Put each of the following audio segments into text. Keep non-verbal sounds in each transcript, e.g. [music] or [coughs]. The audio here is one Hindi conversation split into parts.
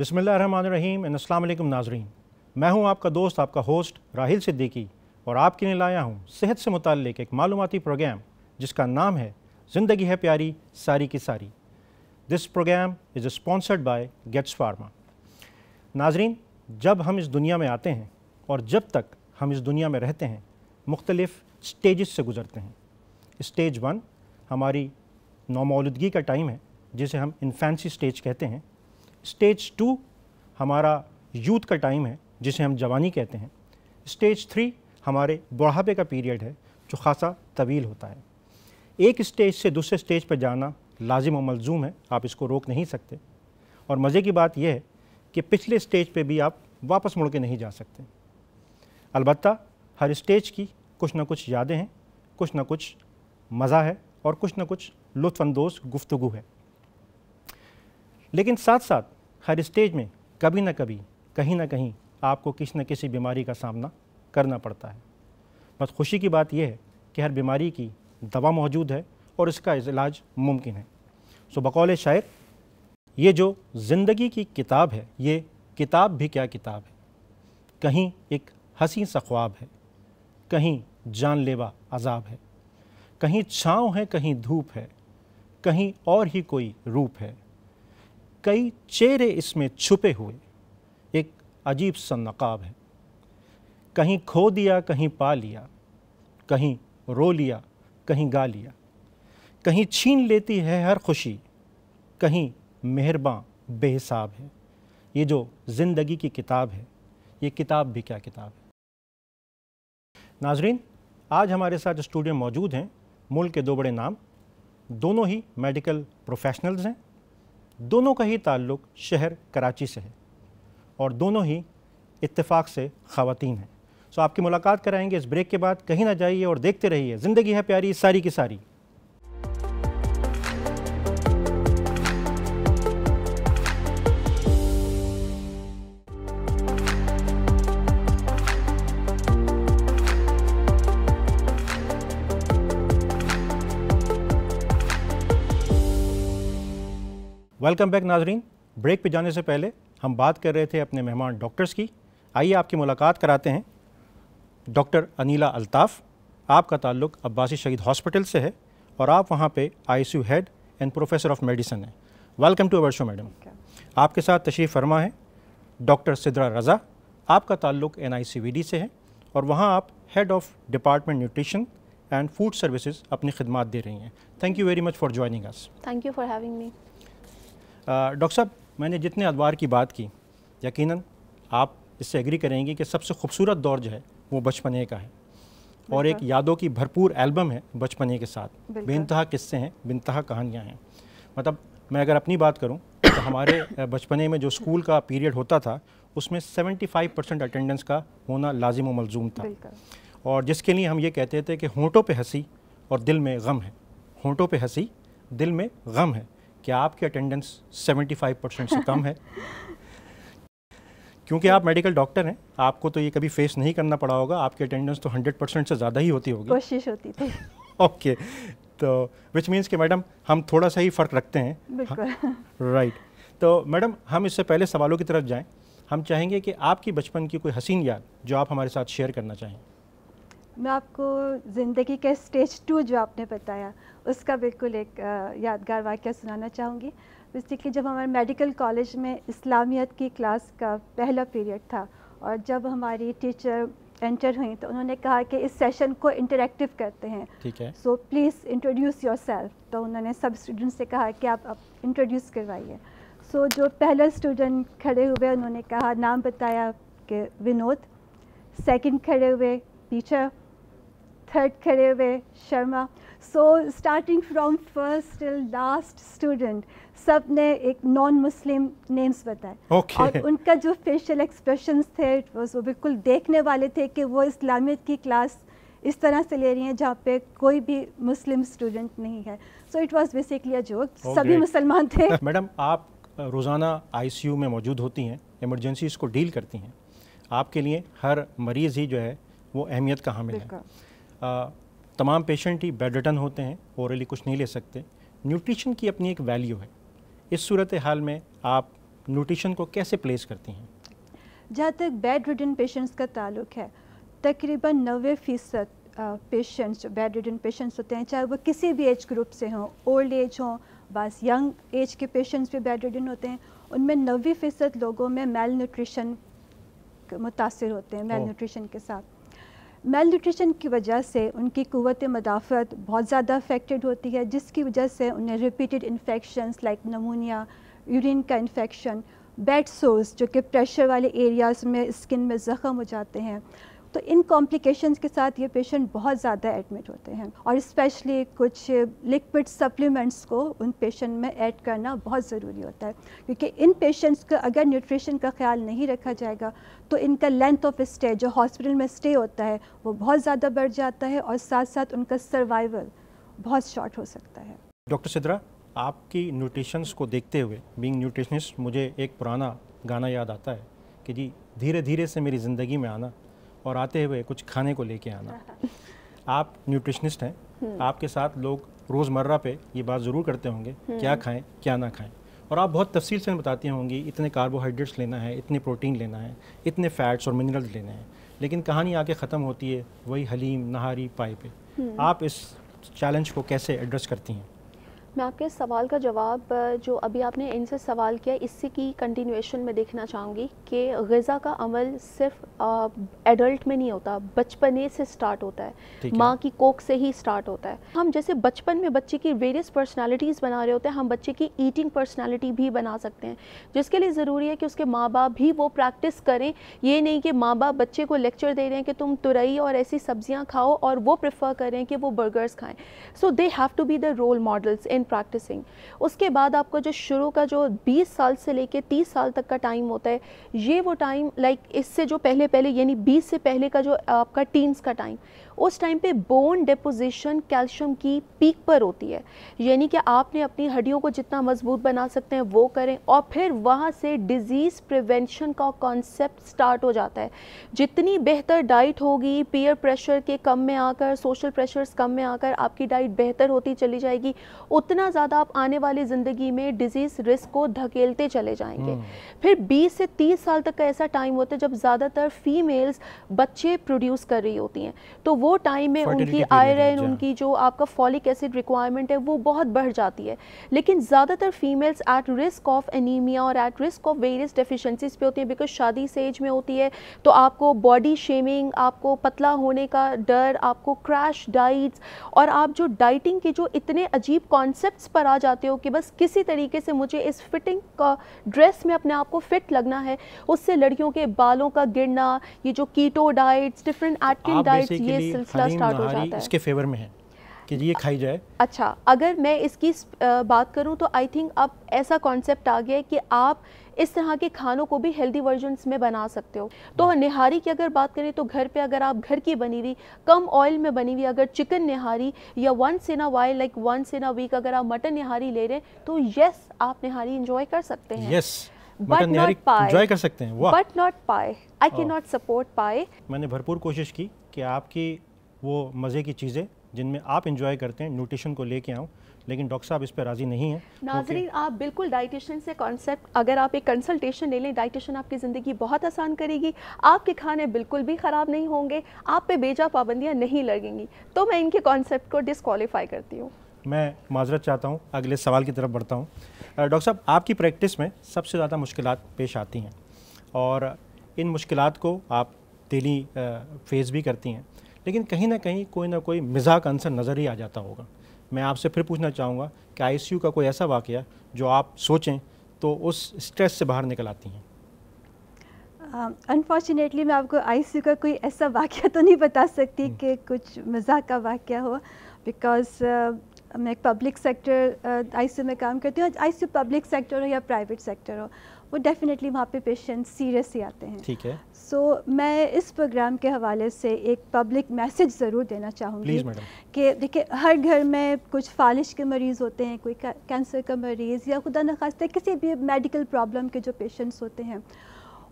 बिसमीम अल्लाम नाजरीन मैं हूं आपका दोस्त आपका होस्ट राहिल सिद्दीकी और आपके लिए लाया हूं सेहत से मुतल एक मालूमती प्रोग्राम जिसका नाम है ज़िंदगी है प्यारी सारी की सारी this program is sponsored by Getz Pharma नाजरीन जब हम इस दुनिया में आते हैं और जब तक हम इस दुनिया में रहते हैं मुख्तलिफ़ स्टेज़ से गुज़रते हैं स्टेज वन हमारी नौमौलदगी का टाइम है जिसे हम इन्फेंसी स्टेज कहते हैं स्टेज टू हमारा यूथ का टाइम है जिसे हम जवानी कहते हैं स्टेज थ्री हमारे बुढ़ापे का पीरियड है जो खासा तवील होता है एक स्टेज से दूसरे स्टेज पर जाना लाजिम और मलजूम है आप इसको रोक नहीं सकते और मज़े की बात यह है कि पिछले स्टेज पर भी आप वापस मुड़ के नहीं जा सकते अलबत् हर स्टेज की कुछ ना कुछ यादें हैं कुछ ना कुछ मज़ा है और कुछ ना कुछ लुफानंदोज़ गुफ्तु है लेकिन साथ साथ हर स्टेज में कभी ना कभी कहीं ना कहीं आपको किसी न किसी बीमारी का सामना करना पड़ता है बस खुशी की बात यह है कि हर बीमारी की दवा मौजूद है और इसका इलाज मुमकिन है सो बकौल शायर ये जो ज़िंदगी की किताब है ये किताब भी क्या किताब है कहीं एक हंसी सा ख्वाब है कहीं जानलेवा अजाब है कहीं छाँव है कहीं धूप है कहीं और ही कोई रूप है कई चेहरे इसमें छुपे हुए एक अजीब सा नकाब है कहीं खो दिया कहीं पा लिया कहीं रो लिया कहीं गा लिया कहीं छीन लेती है हर खुशी कहीं मेहरबान बेहिसाब है ये जो ज़िंदगी की किताब है ये किताब भी क्या किताब है नाजरीन आज हमारे साथ स्टूडियो मौजूद हैं मुल्क के दो बड़े नाम दोनों ही मेडिकल प्रोफेशनल्स हैं दोनों का ही ताल्लुक शहर कराची से है और दोनों ही इत्तेफाक से खातन हैं सो आपकी मुलाकात कराएंगे इस ब्रेक के बाद कहीं ना जाइए और देखते रहिए ज़िंदगी है प्यारी सारी की सारी वेलकम बैक नाजरीन ब्रेक पे जाने से पहले हम बात कर रहे थे अपने मेहमान डॉक्टर्स की आइए आपकी मुलाकात कराते हैं डॉक्टर अनिला अल्ताफ़ आपका ताल्लुक अब्बासी शहीद हॉस्पिटल से है और आप वहाँ पे ICU head and professor of medicine हैं welcome to our show madam आपके साथ तशरीफ़ फरमा है डॉक्टर सिद्रा रज़ा आपका ताल्लुक एन से है और वहाँ आप head of department nutrition and food services अपनी खिदमत दे रही हैं thank you very much for joining us thank you for having me doctor साहब मैंने जितने अदवार की बात की यकीनन आप इससे एग्री करेंगी कि सबसे खूबसूरत दौर जो है वो बचपने का है और एक यादों की भरपूर एल्बम है बचपने के साथ बेनतहा किस्से हैं बेनतहा कहानियाँ हैं मतलब मैं अगर अपनी बात करूँ तो हमारे [coughs] बचपने में जो स्कूल का पीरियड होता था उसमें 75 परसेंट अटेंडेंस का होना लाजिम व मलजूम था और जिसके लिए हम ये कहते थे कि होंठों पे हंसी और दिल में गम है होंठों पे हंसी दिल में गम है कि आपकी अटेंडेंस 75 परसेंट से [laughs] कम है क्योंकि आप मेडिकल डॉक्टर हैं आपको तो ये कभी फेस नहीं करना पड़ा होगा आपकी अटेंडेंस तो 100 परसेंट से ज़्यादा ही होती होगी कोशिश होती थी ओके [laughs] okay. तो विच मीन्स कि मैडम हम थोड़ा सा ही फ़र्क रखते हैं राइट हाँ, right. तो मैडम हम इससे पहले सवालों की तरफ जाएँ हम चाहेंगे कि आपकी बचपन की कोई हसीन याद जो आप हमारे साथ शेयर करना चाहें मैं आपको ज़िंदगी के स्टेज टू जो आपने बताया उसका बिल्कुल एक यादगार वाक्य सुनाना चाहूँगी बेसिकली जब हमारे मेडिकल कॉलेज में इस्लामियत की क्लास का पहला पीरियड था और जब हमारी टीचर एंटर हुई तो उन्होंने कहा कि इस सेशन को इंटरेक्टिव करते हैं ठीक है so please introduce yourself तो उन्होंने सब स्टूडेंट से कहा कि आप, इंट्रोड्यूस करवाइए सो जो पहला स्टूडेंट खड़े हुए उन्होंने कहा नाम बताया कि विनोद सेकंड खड़े हुए teacher. Third Kareve Sharma. So starting from first till last student, सब ने एक नॉन मुस्लिम नेम्स बताए okay. और उनका जो फेशियल एक्सप्रेशंस थे वो बिल्कुल देखने वाले थे कि वो इस्लामियत की क्लास इस तरह से ले रही हैं जहाँ पे कोई भी मुस्लिम स्टूडेंट नहीं है so it was basically a joke सभी मुसलमान थे [laughs] मैडम आप रोज़ाना आईसीयू में मौजूद होती हैं इमरजेंसीज को डील करती हैं आपके लिए हर मरीज़ ही जो है वो अहमियत कहाँ मिले तमाम पेशेंट ही बेड रिटर्न होते हैं औरली कुछ नहीं ले सकते न्यूट्रिशन की अपनी एक वैल्यू है इस सूरत हाल में आप न्यूट्रिशन को कैसे प्लेस करती हैं जहाँ तक बेड रिटर्न पेशेंट्स का ताल्लुक है तकरीबन नबे फ़ीसद पेशेंट्स बेड रिटर्न पेशेंट्स होते हैं चाहे वो किसी भी एज ग्रुप से हों ओल्ड एज हों बस यंग एज के पेशेंट्स भी बेड रिटर्न होते हैं उनमें नबे फ़ीसद लोगों में मेल न्यूट्रिशन मुतासर होते हैं मेल न्यूट्रिशन के साथ मेल न्यूट्रिशन की वजह से उनकी क़वत मदाफ़त बहुत ज़्यादा अफेक्टेड होती है जिसकी वजह से उन्हें repeated infection like pneumonia urine का इन्फेक्शन बेड सोर्स जो कि प्रेशर वाले एरियाज़ में स्किन में ज़ख़म हो जाते हैं तो इन कॉम्प्लिकेशंस के साथ ये पेशेंट बहुत ज़्यादा एडमिट होते हैं और स्पेशली कुछ लिक्विड सप्लीमेंट्स को उन पेशेंट में ऐड करना बहुत ज़रूरी होता है क्योंकि इन पेशेंट्स का अगर न्यूट्रिशन का ख्याल नहीं रखा जाएगा तो इनका लेंथ ऑफ स्टे जो हॉस्पिटल में स्टे होता है वो बहुत ज़्यादा बढ़ जाता है और साथ साथ उनका सर्वाइवल बहुत शॉर्ट हो सकता है डॉक्टर सिद्रा आपकी न्यूट्रिशंस को देखते हुए बीइंग न्यूट्रिशनिस्ट मुझे एक पुराना गाना याद आता है कि जी धीरे धीरे से मेरी ज़िंदगी में आना और आते हुए कुछ खाने को लेके आना आप न्यूट्रिशनिस्ट हैं हम्म। आपके साथ लोग रोज़मर्रा पे ये बात ज़रूर करते होंगे हम्म। क्या खाएं क्या ना खाएं और आप बहुत तफसील से बताती होंगी इतने कार्बोहाइड्रेट्स लेना है इतने प्रोटीन लेना है इतने फैट्स और मिनरल्स लेने हैं लेकिन कहानी आके ख़त्म होती है वही हलीम नहारी पाई पे हम्म। आप इस चैलेंज को कैसे एड्रेस करती हैं मैं आपके सवाल का जवाब जो अभी आपने इनसे सवाल किया इससे की कंटिन्यूएशन में देखना चाहूँगी कि गज़ा का अमल सिर्फ एडल्ट में नहीं होता बचपने से स्टार्ट होता है माँ की कोक से ही स्टार्ट होता है हम जैसे बचपन में बच्चे की वेरियस पर्सनालिटीज़ बना रहे होते हैं हम बच्चे की ईटिंग पर्सनैलिटी भी बना सकते हैं जिसके लिए ज़रूरी है कि उसके माँ बाप भी वो प्रैक्टिस करें ये नहीं कि माँ बाप बच्चे को लेक्चर दे रहे हैं कि तुम तुरई और ऐसी सब्ज़ियाँ खाओ और वो प्रेफर करें कि वो बर्गर्स खाएँ so they have to be the role models in in practicing उसके बाद आपका जो शुरू का जो 20 साल से लेके 30 साल तक का टाइम होता है ये वो टाइम लाइक इससे जो पहले पहले यानी 20 से पहले का जो आपका टीन्स का टाइम उस टाइम पे बोन डिपोजिशन कैल्शियम की पीक पर होती है यानी कि आपने अपनी हड्डियों को जितना मजबूत बना सकते हैं वो करें और फिर वहाँ से डिज़ीज़ प्रिवेंशन का कॉन्सेप्ट स्टार्ट हो जाता है जितनी बेहतर डाइट होगी पीयर प्रेशर के कम में आकर सोशल प्रेशर्स कम में आकर आपकी डाइट बेहतर होती चली जाएगी उतना ज़्यादा आप आने वाली ज़िंदगी में डिज़ीज़ रिस्क को धकेलते चले जाएंगे हम्म। फिर बीस से तीस साल तक का ऐसा टाइम होता है जब ज़्यादातर फीमेल्स बच्चे प्रोड्यूस कर रही होती हैं तो वो वो टाइम में उनकी आयरन उनकी जो आपका फॉलिक एसिड रिक्वायरमेंट है वो बहुत बढ़ जाती है लेकिन ज़्यादातर females at risk of anaemia और at risk of various deficiencies पे होती हैं बिकॉज शादी से एज में होती है तो आपको बॉडी शेमिंग आपको पतला होने का डर आपको क्रैश डाइट्स और आप जो डाइटिंग के जो इतने अजीब कॉन्सेप्ट पर आ जाते हो कि बस किसी तरीके से मुझे इस फिटिंग का ड्रेस में अपने आप को फिट लगना है उससे लड़कियों के बालों का गिरना ये जो keto diets different Atkin diets ये सिलसिला स्टार्ट हो जाता है इसके फेवर में है कि ये खाई जाए अच्छा अगर मैं इसकी बात करूं तो आई थिंक अब ऐसा कॉन्सेप्ट आ गया है कि आप इस तरह के खानों को भी हेल्दी वर्जन में बना सकते हो तो हाँ। निहारी की अगर बात करें तो घर पे अगर आप घर की बनी हुई कम ऑयल में बनी हुई अगर चिकन निहारी या once in a while like once in a week अगर आप मटन निहारी ले रहे हैं तो यस आप निहारी इंजॉय कर सकते हैं यस बट नॉट पाए कर सकते हैं बट नॉट पाए आई कैन नॉट सपोर्ट पाए मैंने भरपूर कोशिश की कि आपकी वो मज़े की चीज़ें जिनमें आप इंजॉय करते हैं न्यूट्रिशन को लेके आऊँ लेकिन डॉक्टर साहब इस पर राज़ी नहीं है नाजरीन आप बिल्कुल डाइटिशन से कॉन्सेप्ट अगर आप एक कंसल्टेशन ले लें डाइटिशन आपकी ज़िंदगी बहुत आसान करेगी आपके खाने बिल्कुल भी ख़राब नहीं होंगे आप पे बेजा पाबंदियाँ नहीं लगेंगी तो मैं इनके कॉन्सेप्ट को डिसकॉलीफाई करती हूँ मैं माजरत चाहता हूँ अगले सवाल की तरफ बढ़ता हूँ डॉक्टर साहब आपकी प्रैक्टिस में सबसे ज़्यादा मुश्किल पेश आती हैं और इन मुश्किल को आप डेली फेस भी करती हैं लेकिन कहीं ना कहीं कोई ना कोई मजाक आंसर नज़र ही आ जाता होगा मैं आपसे फिर पूछना चाहूँगा कि आई का कोई ऐसा वाक़ जो आप सोचें तो उस स्ट्रेस से बाहर निकल आती हैं अनफॉर्चुनेटली uh, मैं आपको आई का कोई ऐसा वाक़ तो नहीं बता सकती हम्म। कि कुछ मजाक का वाक़ हो बिकॉज uh, मैं एक पब्लिक सेक्टर आई में काम करती हूँ आई पब्लिक सेक्टर हो या प्राइवेट सेक्टर हो वो डेफिनेटली वहाँ पे पेशेंट सीरियस ही आते हैं ठीक है सो so, मैं इस प्रोग्राम के हवाले से एक पब्लिक मैसेज ज़रूर देना चाहूँगी कि देखिए हर घर में कुछ फालिश के मरीज़ होते हैं कोई कैंसर का मरीज़ या खुदा नखास्त किसी भी मेडिकल प्रॉब्लम के जो पेशेंट्स होते हैं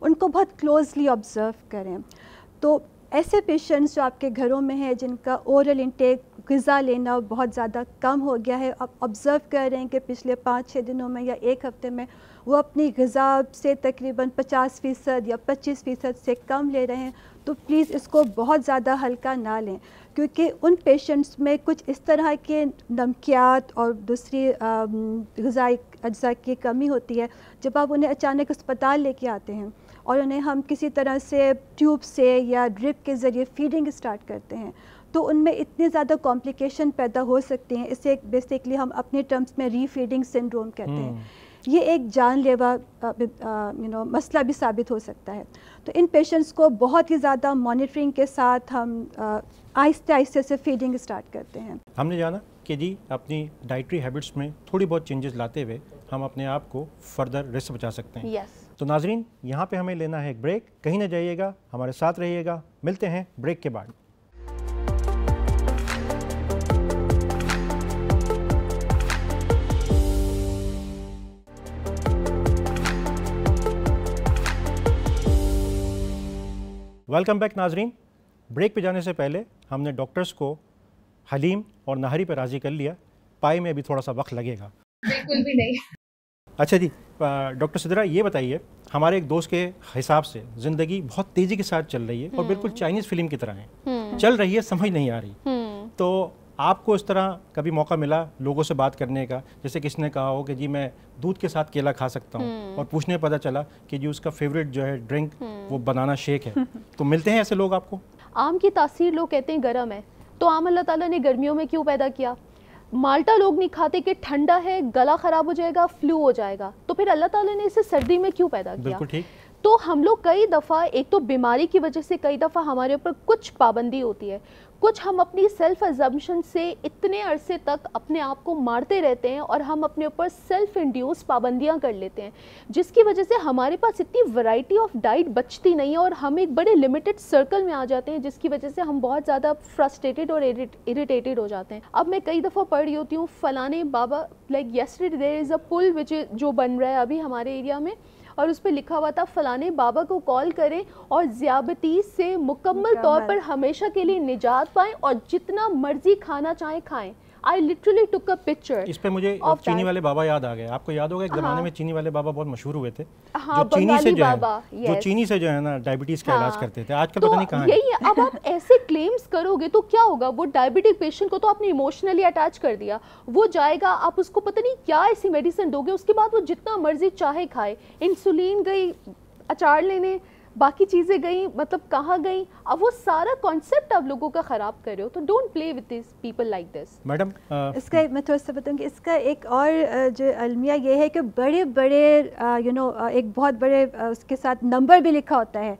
उनको बहुत क्लोजली ऑब्ज़र्व करें तो ऐसे पेशेंट्स जो आपके घरों में हैं जिनका ओरल इंटेक गज़ा लेना बहुत ज़्यादा कम हो गया है आप ऑब्ज़र्व कर रहे हैं कि पिछले पाँच छः दिनों में या एक हफ्ते में वो अपनी गज़ा से तकरीबन 50 फ़ीसद या 25 फ़ीसद से कम ले रहे हैं तो प्लीज़ इसको बहुत ज़्यादा हल्का ना लें क्योंकि उन पेशेंट्स में कुछ इस तरह के नमकियात और दूसरी गजाई अज्जा की कमी होती है जब आप उन्हें अचानक अस्पताल लेके आते हैं और उन्हें हम किसी तरह से ट्यूब से या ड्रिप के ज़रिए फीडिंग स्टार्ट करते हैं तो उनमें इतने ज़्यादा कॉम्प्लिकेशन पैदा हो सकते हैं इसे बेसिकली हम अपने टर्म्स में रीफीडिंग सिंड्रोम कहते हैं हम्म। ये एक जानलेवा यू नो मसला भी साबित हो सकता है तो इन पेशेंट्स को बहुत ही ज़्यादा मॉनिटरिंग के साथ हम आहिस्ते आहिस्ते से फीडिंग स्टार्ट करते हैं हमने जाना कि जी अपनी डाइटरी हैबिट्स में थोड़ी बहुत चेंजेस लाते हुए हम अपने आप को फर्दर रिस्क बचा सकते हैं yes. तो नाजरीन यहाँ पे हमें लेना है एक ब्रेक कहीं ना जाइएगा हमारे साथ रहिएगा मिलते हैं ब्रेक के बाद वेलकम बैक नाजरीन ब्रेक पे जाने से पहले हमने डॉक्टर्स को हलीम और नहरी पे राज़ी कर लिया पाई में भी थोड़ा सा वक्त लगेगा बिल्कुल भी नहीं अच्छा जी डॉक्टर सिद्रा ये बताइए हमारे एक दोस्त के हिसाब से ज़िंदगी बहुत तेज़ी के साथ चल रही है और हम्म। बिल्कुल चाइनीज़ फिल्म की तरह है हम्म। चल रही है समझ नहीं आ रही हम्म। तो आपको इस तरह कभी मौका मिला लोगों से बात करने का जैसे किसी ने कहा हो कि जी मैं दूध के साथ केला खा सकता हूँ हम्म। और पूछने पता चला कि जी उसका फेवरेट जो है ड्रिंक हम्म। वो बनाना शेक है तो मिलते हैं ऐसे लोग आपको आम की तासीर लोग कहते हैं गर्म है तो आम अल्लाह ताला ने गर्मियों में क्यों पैदा किया माल्टा लोग नहीं खाते कि ठंडा है गला ख़राब हो जाएगा फ्लू हो जाएगा तो फिर अल्लाह ताला ने इसे सर्दी में क्यों पैदा किया ठीक तो हम लोग कई दफ़ा एक तो बीमारी की वजह से कई दफ़ा हमारे ऊपर कुछ पाबंदी होती है कुछ हम अपनी सेल्फ एजम्पन से इतने अरसे तक अपने आप को मारते रहते हैं और हम अपने ऊपर सेल्फ इंड्यूस पाबंदियाँ कर लेते हैं जिसकी वजह से हमारे पास इतनी वैरायटी ऑफ डाइट बचती नहीं है और हम एक बड़े लिमिटेड सर्कल में आ जाते हैं जिसकी वजह से हम बहुत ज़्यादा फ्रस्ट्रेटेड और इरीटेटेड हो जाते हैं अब मैं कई दफ़ा पढ़ रही होती हूँ फ़लाने बाबा like yesterday there is a पुल विच जो बन रहा है अभी हमारे एरिया में और उस पर लिखा हुआ था फलाने बाबा को कॉल करें और ज़्याबती से मुकम्मल तौर पर हमेशा के लिए निजात पाएं और जितना मर्जी खाना चाहें खाएं I literally took a picture इस पे मुझे चीनी वाले बाबा याद आ गए आपको याद होगा एक जमाने हाँ। में चीनी वाले बाबा बहुत मशहूर हुए थे हाँ, जो चीनी से जो है जो चीनी से जो है ना डायबिटीज का इलाज हाँ। करते थे आजकल तो पता नहीं कहां है यही अब आप ऐसे क्लेम्स करोगे तो क्या होगा वो डायबिटिक पेशेंट को तो आपने इमोशनली अटैच कर दिया वो जाएगा आप उसको पता नहीं क्या ऐसी मेडिसिन दोगे उसके बाद वो जितना मर्जी चाहे खाए इंसुलिन गई अचार लेने बाकी चीज़ें गई मतलब कहाँ गई अब वो सारा कॉन्सेप्ट आप लोगों का ख़राब कर रहे हो तो don't play with this people like this madam इसका मैं थोड़ा सा बताऊँगी इसका एक और जो अलमिया ये है कि बड़े बड़े यू नो एक बहुत बड़े उसके साथ नंबर भी लिखा होता है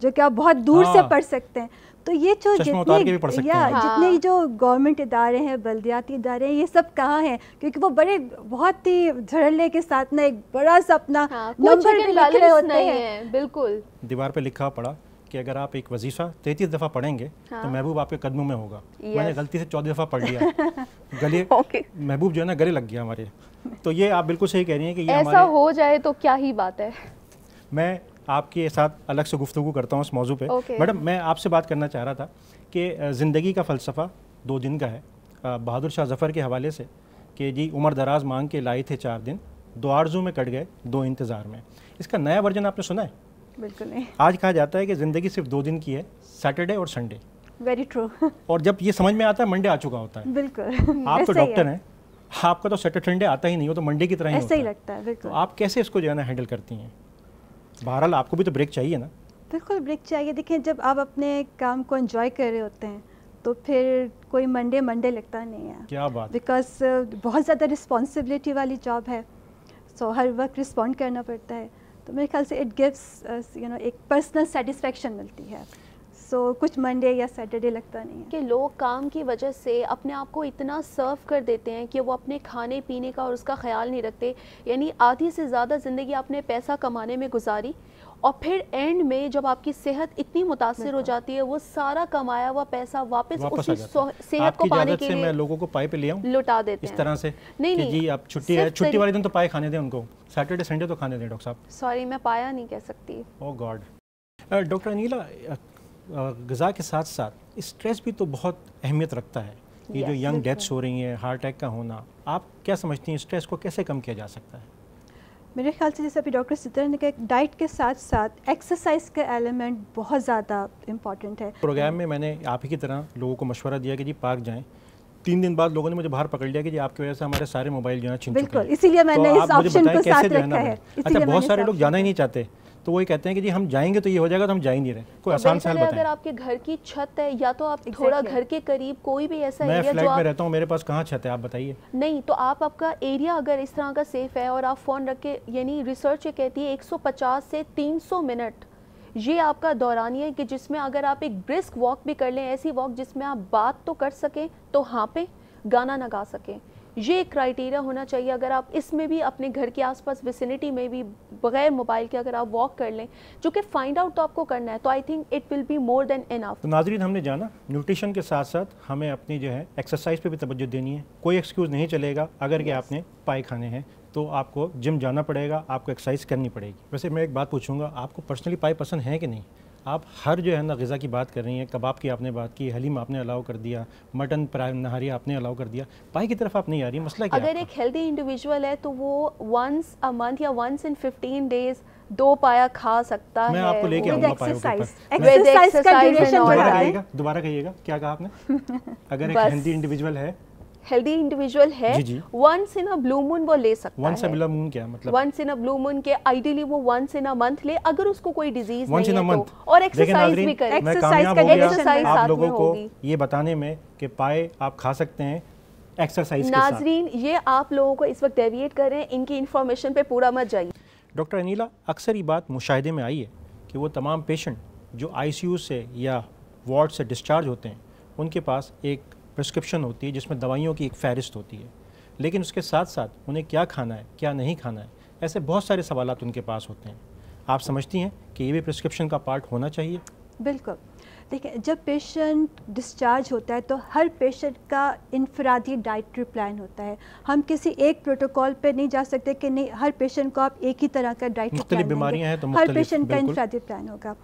जो कि आप बहुत दूर हाँ। से पढ़ सकते हैं तो ये जो जितने भी सकते या हाँ। जितने जो गवर्नमेंट इदारे हैं बल्दियाती इदारे हैं ये सब कहाँ हैं क्योंकि वो बड़े बहुत ही धड़ल्ले के साथ ना एक बड़ा सा अपना नंबर हाँ, भी लिख रहे होते हैं बिल्कुल दीवार पे लिखा पड़ा कि अगर आप एक वजीफा तैतीस दफ़ा पढ़ेंगे तो हाँ। तो महबूब आपके कदमों में होगा मैंने गलती से चौदह दफ़ा पढ़ लिया [laughs] गले okay. महबूब जो है ना गले लग गया हमारे तो ये आप बिल्कुल सही कह रही हैं कि ये ऐसा हो जाए तो क्या ही बात है मैं आपके साथ अलग से गुफ्तु करता हूँ इस मौजू पर मैडम मैं आपसे बात करना चाह रहा था कि ज़िंदगी का फ़लसफ़ा दो दिन का है बहादुर शाह जफ़र के हवाले से कि जी उम्र दराज मांग के लाए थे चार दिन दो आरजू में कट गए दो इंतज़ार में इसका नया वर्जन आपने सुना है बिल्कुल नहीं आज कहा जाता है कि ज़िंदगी सिर्फ दो दिन की है सैटरडे और संडे वेरी ट्रू [laughs] और जब ये समझ में आता है मंडे आ चुका होता है बिल्कुल [laughs] आप तो डॉक्टर हैं आपका तो सैटरडे आता ही नहीं हो तो मंडे की तरह ही ऐसा ही लगता है तो आप कैसे इसको जो है ना हैंडल करती हैं बहरहाल आपको भी तो ब्रेक चाहिए ना बिल्कुल ब्रेक चाहिए देखें जब आप अपने काम को एंजॉय कर रहे होते हैं तो फिर कोई मंडे मंडे लगता नहीं है क्या बात बिकॉज uh, बहुत ज़्यादा रिस्पॉन्सिबिलिटी वाली जॉब है सो so, हर वक्त रिस्पॉन्ड करना पड़ता है तो मेरे ख्याल से इट गिव्स यू नो एक पर्सनल सेटिस्फेक्शन मिलती है सो so, कुछ मंडे या सैटरडे लगता नहीं है कि लोग काम की वजह से अपने आप को इतना सर्व कर देते हैं कि वो अपने खाने पीने का और उसका ख्याल नहीं रखते यानी आधी से ज़्यादा ज़िंदगी आपने पैसा कमाने में गुजारी और फिर एंड में जब आपकी सेहत इतनी मुतासर हो जाती है वो सारा कमाया हुआ पैसा वापस, वापस उसी सेहत को पाने के लिए मैं लोगों को पाए पे ले आऊं लुटा देते इस तरह से नहीं नहीं जी आप छुट्टी है छुट्टी वाले दिन तो पाए खाने दें उनको सैटरडे संडे तो खाने दें डॉक्टर साहब सॉरी मैं पाया नहीं कह सकती oh oh God doctor Anila गज़ा के साथ साथ स्ट्रेस भी तो बहुत अहमियत रखता है ये जो यंग डेथ्स हो रही हैं हार्ट अटैक का होना आप क्या समझती हैं स्ट्रेस को कैसे कम किया जा सकता है मेरे ख्याल से जैसे अभी डॉक्टर सितर ने कहा डाइट के साथ साथ एक्सरसाइज का एलिमेंट बहुत ज़्यादा इंपॉर्टेंट है प्रोग्राम हाँ। में मैंने आप ही की तरह लोगों को मशवरा दिया कि जी पार्क जाएं तीन दिन बाद लोगों ने मुझे बाहर पकड़ लिया कि जी आपकी वजह से हमारे सारे मोबाइल जो है बिल्कुल इसीलिए मैंने तो इस ऑप्शन को साथ रखा है अच्छा बहुत सारे लोग जाना ही नहीं चाहते तो वही कहते हैं कि जी हम जाएंगे तो ये हो जाएगा तो हम जा ही नहीं रहे कोई तो आसान साल बताएं अगर आपके घर की छत है या तो आप थोड़ा घर के करीब कोई भी ऐसा मैं एरिया फ्लैट में रहता हूँ मेरे पास कहाँ छत है आप बताइए नहीं तो आप आपका एरिया अगर इस तरह का सेफ है और आप फ़ोन रख के यानी रिसर्च ये कहती है 150 से 300 मिनट ये आपका दौरानी है कि जिसमें अगर आप एक ब्रिस्क वॉक भी कर लें ऐसी वॉक जिसमें आप बात तो कर सकें तो हाँ पे गाना ना गा सकें ये एक क्राइटेरिया होना चाहिए अगर आप इसमें भी अपने घर के आसपास विसिनिटी में भी बगैर मोबाइल के अगर आप वॉक कर लें जो कि फाइंड आउट तो आपको करना है तो I think it will be more than enough तो नाजरीन हमने जाना न्यूट्रिशन के साथ साथ हमें अपनी जो है एक्सरसाइज पर भी तोज्जो देनी है कोई एक्सक्यूज़ नहीं चलेगा अगर कि आपने पाए खाने हैं तो आपको जिम जाना पड़ेगा आपको एक्सरसाइज करनी पड़ेगी वैसे मैं एक बात पूछूंगा आपको पर्सनली पाए पसंद है कि नहीं आप हर जो है ना गज़ा की बात कर रही हैं कबाब की आपने बात की हलीम आपने अलाउ कर दिया मटन नहारी आपने अलाउ कर दिया पाई की तरफ आप नहीं आ रही मसला अगर एक हेल्दी इंडिविजुअल है तो वो वंस अ मंथ या वंस इन फिफ्टीन डेज दो पाया खा सकता मैं है आपको लेके आऊंगा पायों दोबारा कहिएगा क्या कहा आपने [laughs] अगर एक हेल्दी इंडिविजुअल है हेल्दी इंडिविजुअल है once in a blue moon वो ले सकता once है मून क्या मतलब once in a blue moon के आइडियली वो वंस इन अ मंथ ले अगर उसको कोई डिजीज नहीं है तो और एक्सरसाइज भी करें एक्सरसाइज का एक्सरसाइज आप लोगों को ये बताने में कि पाए आप खा सकते हैं एक्सरसाइज के साथ नाजरीन ये आप लोगों को इस वक्त डेविएट कर रहे हैं इनकी इंफॉर्मेशन पे पूरा मत जाइए डॉक्टर अनिला अक्सर ये बात मुशाहे में आई है कि वो तमाम पेशेंट जो आईसीयू से या वार्ड से डिस्चार्ज होते हैं उनके पास एक प्रिस्क्रिप्शन होती है जिसमें दवाइयों की एक फहरिस्त होती है लेकिन उसके साथ साथ उन्हें क्या खाना है क्या नहीं खाना है ऐसे बहुत सारे सवाल उनके पास होते हैं आप समझती हैं कि ये भी प्रिस्क्रिप्शन का पार्ट होना चाहिए बिल्कुल देखिए जब पेशेंट डिस्चार्ज होता है तो हर पेशेंट का इनफरादी डाइटरी प्लान होता है हम किसी एक प्रोटोकॉल पे नहीं जा सकते कि नहीं हर पेशेंट को आप एक ही तरह का डाइटरी प्लान बीमारियां हैं तो हर पेशेंट का इनफरादी प्लान होगा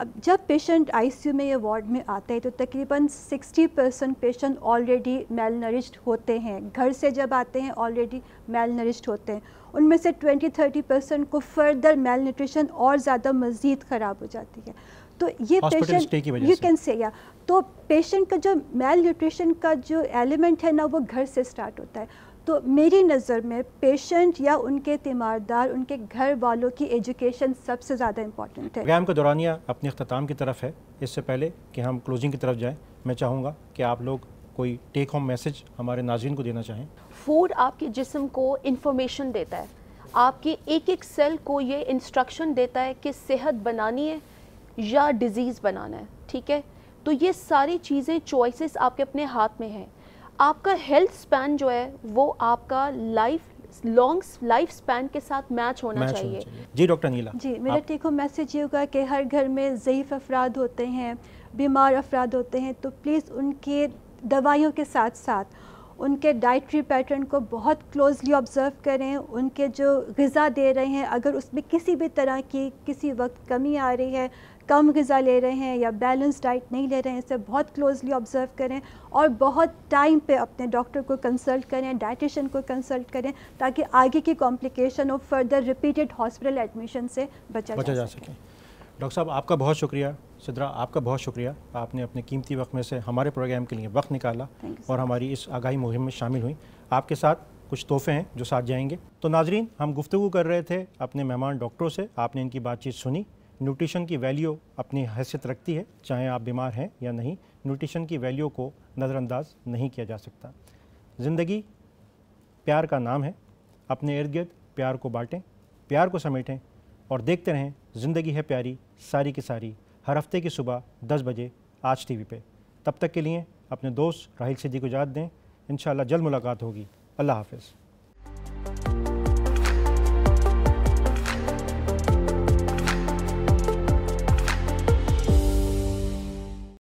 अब जब पेशेंट आईसीयू में या वार्ड में आते हैं तो तकरीबन 60 percent patient already malnourished होते हैं घर से जब आते हैं ऑलरेडी मेल नरिश्ड होते हैं उनमें से 20-30 परसेंट को फर्दर मेल न्यूट्रिशन और ज़्यादा मज़ीद ख़राब हो जाती है तो ये पेशेंट यू कैन से या तो पेशेंट का जो मेल न्यूट्रिशन का जो एलिमेंट है ना वो घर से स्टार्ट होता है तो मेरी नज़र में पेशेंट या उनके तीमारदार उनके घर वालों की एजुकेशन सबसे ज़्यादा इंपॉर्टेंट है प्रोग्राम का दौरानिया अपने अख्ताम की तरफ है इससे पहले कि हम क्लोजिंग की तरफ जाएँ मैं चाहूँगा कि आप लोग कोई टेक होम मैसेज हमारे नाजीन को देना चाहें फूड आपके जिसम को इंफॉर्मेशन देता है आपके एक एक सेल को ये इंस्ट्रक्शन देता है कि सेहत बनानी है या डिज़ीज़ बनाना है ठीक है तो ये सारी चीज़ें चॉइसेस आपके अपने हाथ में हैं आपका हेल्थ स्पैन जो है वो आपका लाइफ लॉन्ग लाइफ स्पैन के साथ मैच होना मैच चाहिए।, चाहिए जी डॉक्टर नीला जी मेरा टेक होम मैसेज ये होगा कि हर घर में ज़यीफ़ अफराद होते हैं बीमार अफराद होते हैं तो प्लीज़ उनके दवाइयों के साथ साथ उनके डाइट्री पैटर्न को बहुत क्लोजली ऑब्ज़र्व करें उनके जो गज़ा दे रहे हैं अगर उसमें किसी भी तरह की किसी वक्त कमी आ रही है कम गज़ा ले रहे हैं या बैलेंस डाइट नहीं ले रहे हैं इसे बहुत क्लोजली ऑब्ज़र्व करें और बहुत टाइम पे अपने डॉक्टर को कंसल्ट करें डाइटिशन को कंसल्ट करें ताकि आगे की कॉम्प्लिकेशन और फर्दर रिपीटेड हॉस्पिटल एडमिशन से बचा, बचा जा सके डॉक्टर साहब आपका बहुत शुक्रिया सिद्रा आपका बहुत शुक्रिया आपने अपने कीमती वक्त में से हमारे प्रोग्राम के लिए वक्त निकाला और हमारी इस आगाही मुहिम में शामिल हुई आपके साथ कुछ तोहफे हैं जो साथ जाएंगे तो नाजरीन हम गुफ्तु कर रहे थे अपने मेहमान डॉक्टरों से आपने इनकी बातचीत सुनी न्यूट्रिशन की वैल्यू अपनी हैसियत रखती है चाहे आप बीमार हैं या नहीं न्यूट्रिशन की वैल्यू को नज़रअंदाज नहीं किया जा सकता ज़िंदगी प्यार का नाम है अपने इर्द गिर्द प्यार को बांटें प्यार को समेटें और देखते रहें ज़िंदगी है प्यारी सारी की सारी हर हफ्ते की सुबह दस बजे आज वी पर तब तक के लिए अपने दोस्त राहिल सिद्दी को याद दें इन जल्द मुलाकात होगी अल्लाह हाफिज़